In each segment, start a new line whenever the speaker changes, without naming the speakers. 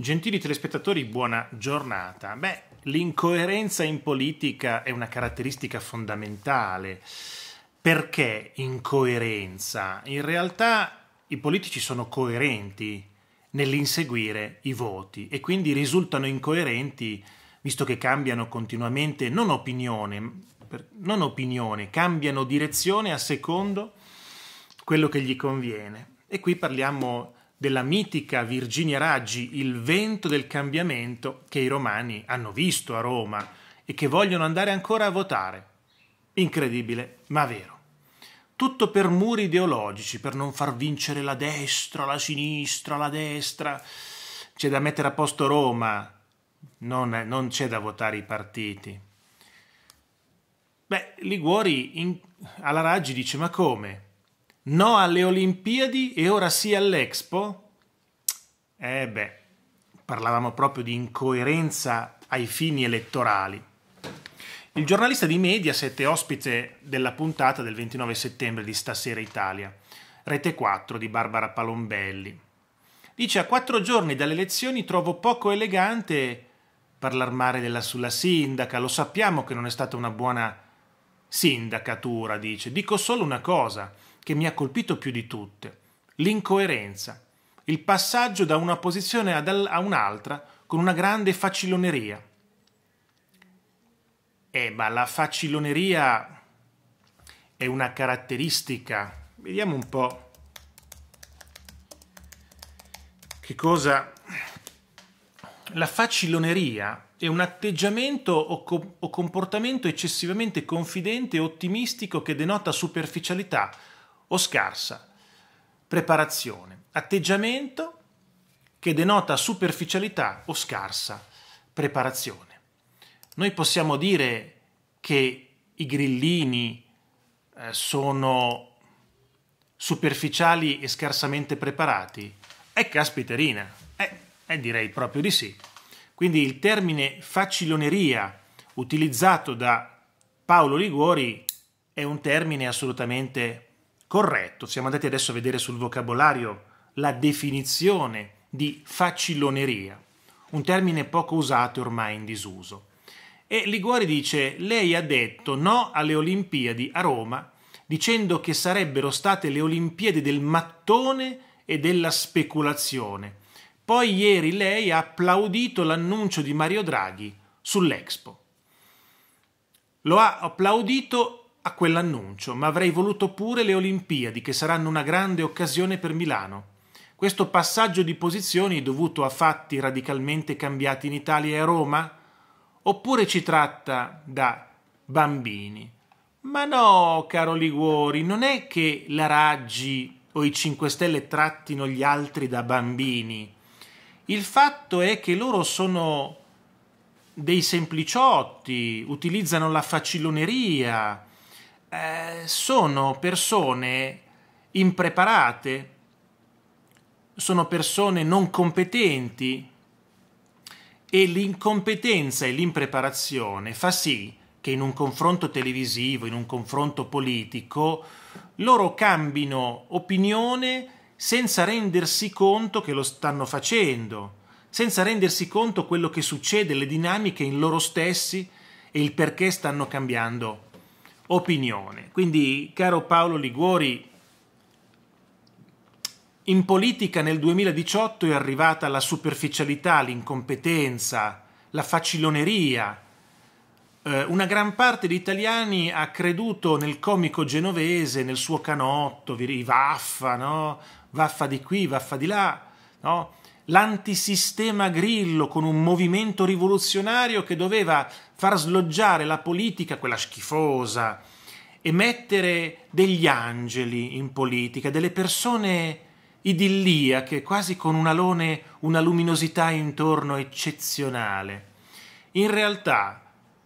Gentili telespettatori, buona giornata. Beh, l'incoerenza in politica è una caratteristica fondamentale. Perché incoerenza? In realtà i politici sono coerenti nell'inseguire i voti e quindi risultano incoerenti visto che cambiano continuamente non opinione, non opinione cambiano direzione a secondo quello che gli conviene. E qui parliamo di della mitica Virginia Raggi, il vento del cambiamento che i romani hanno visto a Roma e che vogliono andare ancora a votare. Incredibile, ma vero. Tutto per muri ideologici, per non far vincere la destra, la sinistra, la destra. C'è da mettere a posto Roma, non, non c'è da votare i partiti. Beh, Liguori in, alla Raggi dice: Ma come? No alle Olimpiadi e ora sì all'Expo? Eh beh, parlavamo proprio di incoerenza ai fini elettorali. Il giornalista di Mediaset è ospite della puntata del 29 settembre di Stasera Italia, Rete 4 di Barbara Palombelli. Dice a quattro giorni dalle elezioni trovo poco elegante parlar male della sulla sindaca, lo sappiamo che non è stata una buona sindacatura, dice. Dico solo una cosa, che mi ha colpito più di tutte, l'incoerenza, il passaggio da una posizione a un'altra con una grande faciloneria. Eh, ma la faciloneria è una caratteristica. Vediamo un po' che cosa... La faciloneria è un atteggiamento o, co o comportamento eccessivamente confidente e ottimistico che denota superficialità, o scarsa preparazione, atteggiamento che denota superficialità o scarsa preparazione. Noi possiamo dire che i grillini eh, sono superficiali e scarsamente preparati? È eh, caspiterina, eh, eh direi proprio di sì. Quindi il termine faciloneria utilizzato da Paolo Liguori è un termine assolutamente Corretto, siamo andati adesso a vedere sul vocabolario la definizione di facilloneria, un termine poco usato e ormai in disuso. E Liguori dice: Lei ha detto no alle Olimpiadi a Roma, dicendo che sarebbero state le Olimpiadi del mattone e della speculazione. Poi ieri lei ha applaudito l'annuncio di Mario Draghi sull'Expo. Lo ha applaudito a quell'annuncio, ma avrei voluto pure le Olimpiadi, che saranno una grande occasione per Milano. Questo passaggio di posizioni è dovuto a fatti radicalmente cambiati in Italia e a Roma? Oppure ci tratta da bambini? Ma no, caro Liguori, non è che la Raggi o i 5 Stelle trattino gli altri da bambini. Il fatto è che loro sono dei sempliciotti, utilizzano la faciloneria, eh, sono persone impreparate, sono persone non competenti e l'incompetenza e l'impreparazione fa sì che in un confronto televisivo, in un confronto politico, loro cambino opinione senza rendersi conto che lo stanno facendo, senza rendersi conto quello che succede, le dinamiche in loro stessi e il perché stanno cambiando opinione. Quindi, caro Paolo Liguori, in politica nel 2018 è arrivata la superficialità, l'incompetenza, la faciloneria. Eh, una gran parte di italiani ha creduto nel comico genovese, nel suo canotto, i vaffa, no? vaffa di qui, vaffa di là. No? l'antisistema grillo con un movimento rivoluzionario che doveva far sloggiare la politica, quella schifosa, e mettere degli angeli in politica, delle persone idilliache, quasi con un alone, una luminosità intorno eccezionale. In realtà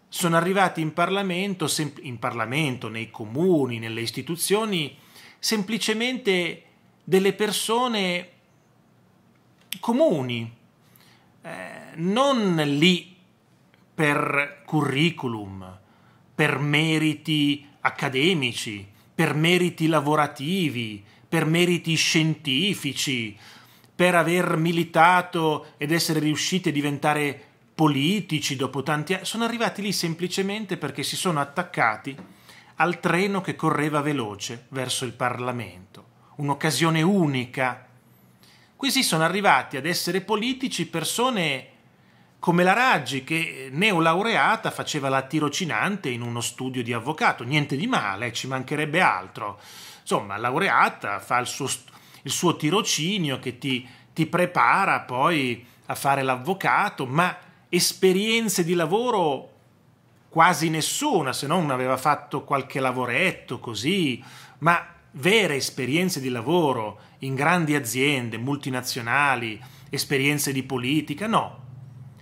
sono arrivati in Parlamento, in Parlamento, nei comuni, nelle istituzioni, semplicemente delle persone comuni, eh, non lì per curriculum, per meriti accademici, per meriti lavorativi, per meriti scientifici, per aver militato ed essere riusciti a diventare politici dopo tanti anni, sono arrivati lì semplicemente perché si sono attaccati al treno che correva veloce verso il Parlamento. Un'occasione unica Qui si sono arrivati ad essere politici persone come la Raggi, che neolaureata faceva la tirocinante in uno studio di avvocato, niente di male, ci mancherebbe altro. Insomma, laureata fa il suo, il suo tirocinio che ti, ti prepara poi a fare l'avvocato, ma esperienze di lavoro quasi nessuna, se non aveva fatto qualche lavoretto così, ma vere esperienze di lavoro in grandi aziende, multinazionali, esperienze di politica, no.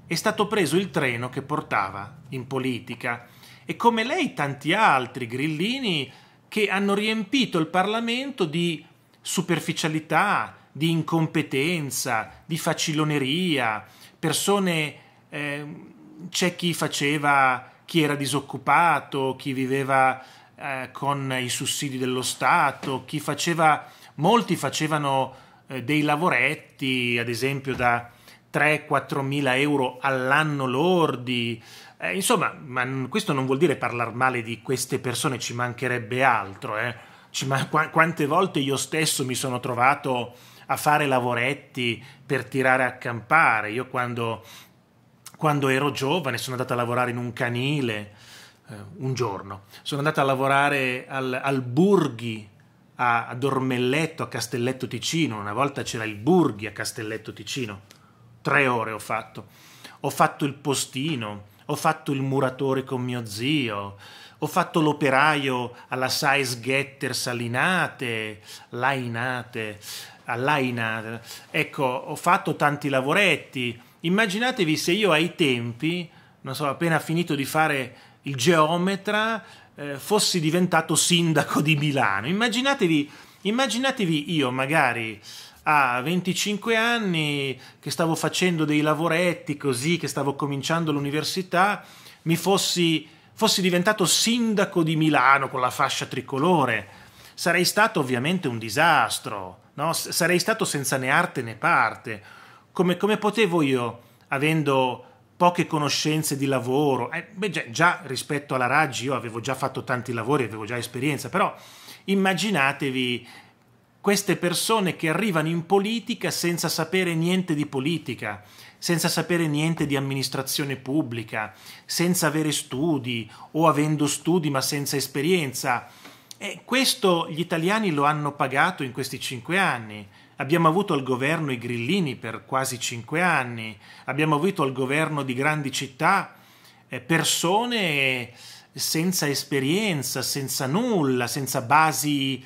È stato preso il treno che portava in politica e come lei tanti altri grillini che hanno riempito il Parlamento di superficialità, di incompetenza, di faciloneria, persone... Eh, c'è chi faceva, chi era disoccupato, chi viveva eh, con i sussidi dello Stato, chi faceva, molti facevano eh, dei lavoretti, ad esempio da 3-4 mila euro all'anno lordi. Eh, insomma, ma questo non vuol dire parlare male di queste persone, ci mancherebbe altro. Eh. Ci man- qu- quante volte io stesso mi sono trovato a fare lavoretti per tirare a campare. Io quando, quando ero giovane sono andato a lavorare in un canile eh, un giorno. Sono andato a lavorare al, al Burghi a, a, Dormelletto, a Castelletto Ticino. Una volta c'era il Burghi a Castelletto Ticino. Tre ore ho fatto. Ho fatto il postino, ho fatto il muratore con mio zio, ho fatto l'operaio alla Size Getter Salinate, Lainate, all'Ainate. Ecco, ho fatto tanti lavoretti. Immaginatevi se io ai tempi, non so, appena finito di fare il geometra, eh, fossi diventato sindaco di Milano. Immaginatevi, immaginatevi io magari a 25 anni che stavo facendo dei lavoretti così, che stavo cominciando l'università, mi fossi, fossi diventato sindaco di Milano con la fascia tricolore. Sarei stato ovviamente un disastro, no? sarei stato senza né arte né parte. Come, come potevo io, avendo poche conoscenze di lavoro. Eh, beh, già, già, rispetto alla Raggi io avevo già fatto tanti lavori, avevo già esperienza, però immaginatevi queste persone che arrivano in politica senza sapere niente di politica, senza sapere niente di amministrazione pubblica, senza avere studi o avendo studi ma senza esperienza. E questo gli italiani lo hanno pagato in questi cinque anni. Abbiamo avuto al governo i grillini per quasi cinque anni, abbiamo avuto al governo di grandi città eh, persone senza esperienza, senza nulla, senza basi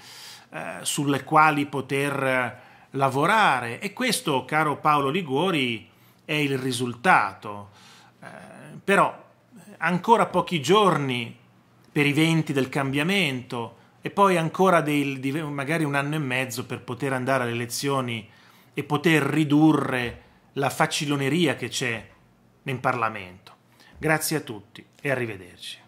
eh, sulle quali poter eh, lavorare. E questo, caro Paolo Liguori, è il risultato. però ancora pochi giorni per i venti del cambiamento, e poi ancora del, magari un anno e mezzo per poter andare alle elezioni e poter ridurre la facilloneria che c'è in Parlamento. Grazie a tutti e arrivederci.